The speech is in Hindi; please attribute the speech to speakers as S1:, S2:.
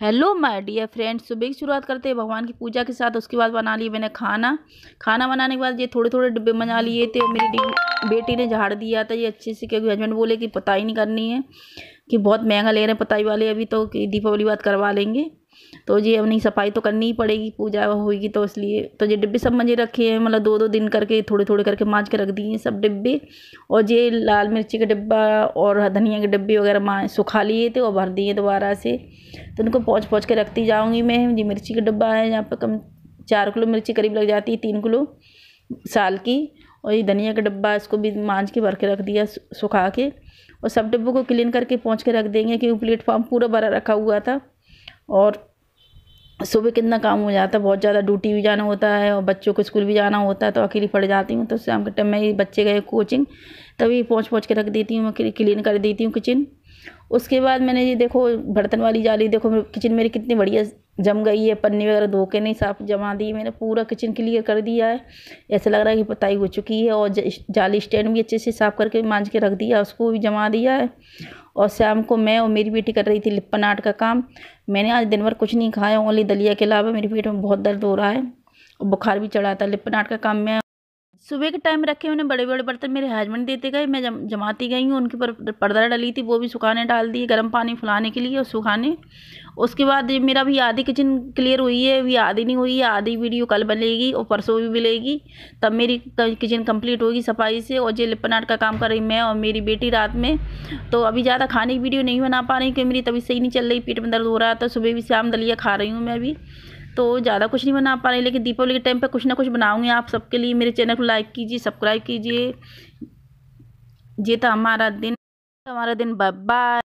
S1: हेलो माय डियर फ्रेंड्स सुबह की शुरुआत करते हैं भगवान की पूजा के साथ उसके बाद बना लिए मैंने खाना खाना बनाने के बाद ये थोड़े थोड़े डिब्बे बना लिए थे मेरी बेटी ने झाड़ दिया था ये अच्छे से क्योंकि हस्बैंड बोले कि पता ही नहीं करनी है कि बहुत महंगा ले रहे हैं पताई वाले अभी तो कि दीपावली बात करवा लेंगे तो ये अपनी सफाई तो करनी ही पड़ेगी पूजा होगी तो इसलिए तो ये डिब्बे सब मजे रखे हैं मतलब दो दो दिन करके थोड़े थोड़े करके माँज के रख दिए सब डिब्बे और ये लाल मिर्ची का डिब्बा और धनिया के डिब्बे वगैरह माँ सुखा लिए थे और भर दिए दोबारा से तो उनको पहुँच पहुँच के रखती जाऊँगी मैं जी मिर्ची का डिब्बा है यहाँ पर कम चार किलो मिर्ची करीब लग जाती है तीन किलो साल की और ये धनिया का डब्बा इसको भी मांझ के भर के रख दिया सुखा के और सब डिब्बों को क्लीन करके पहुँच के रख देंगे क्योंकि प्लेटफॉर्म पूरा भरा रखा हुआ था और सुबह कितना काम हो जाता है बहुत ज़्यादा ड्यूटी भी जाना होता है और बच्चों को स्कूल भी जाना होता है तो अकेली पड़ जाती हूँ तो शाम के टाइम में बच्चे गए कोचिंग तभी पहुँच पहुँच के रख देती हूँ क्लीन कर देती हूँ किचन उसके बाद मैंने ये देखो बर्तन वाली जाली देखो किचन मेरी कितनी बढ़िया जम गई है पन्नी वगैरह धो के नहीं साफ जमा दी मैंने पूरा किचन क्लियर कर दिया है ऐसा लग रहा है कि पताई हो चुकी है और जाली स्टैंड भी अच्छे से साफ़ करके मांझ के रख दिया उसको भी जमा दिया है और शाम को मैं और मेरी बेटी कर रही थी आर्ट का काम मैंने आज दिन भर कुछ नहीं खाया ओनली दलिया के अलावा मेरी पेट में बहुत दर्द हो रहा है और बुखार भी चढ़ा था आर्ट का काम मैं सुबह के टाइम रखे उन्हें बड़े बड़े बर्तन मेरे हस्बैंड देते गए मैं जम, जमाती गई हूँ उनके पर पर्दा डली थी वो भी सुखाने डाल दिए गर्म पानी फुलाने के लिए और सुखाने उसके बाद मेरा भी आधी किचन क्लियर हुई है अभी आधी नहीं हुई है आधी वीडियो कल बनेगी और परसों भी मिलेगी तब मेरी किचन कंप्लीट होगी सफाई से और जो लिपन आर्ट का काम कर रही मैं और मेरी बेटी रात में तो अभी ज़्यादा खाने की वीडियो नहीं बना पा रही क्योंकि मेरी तबीयत सही नहीं चल रही पेट में दर्द हो रहा था तो सुबह भी शाम दलिया खा रही हूँ मैं अभी तो ज़्यादा कुछ नहीं बना पा रही लेकिन दीपावली के टाइम पर कुछ ना कुछ बनाऊँगी आप सबके लिए मेरे चैनल को लाइक कीजिए सब्सक्राइब कीजिए ये तो हमारा दिन हमारा दिन बाय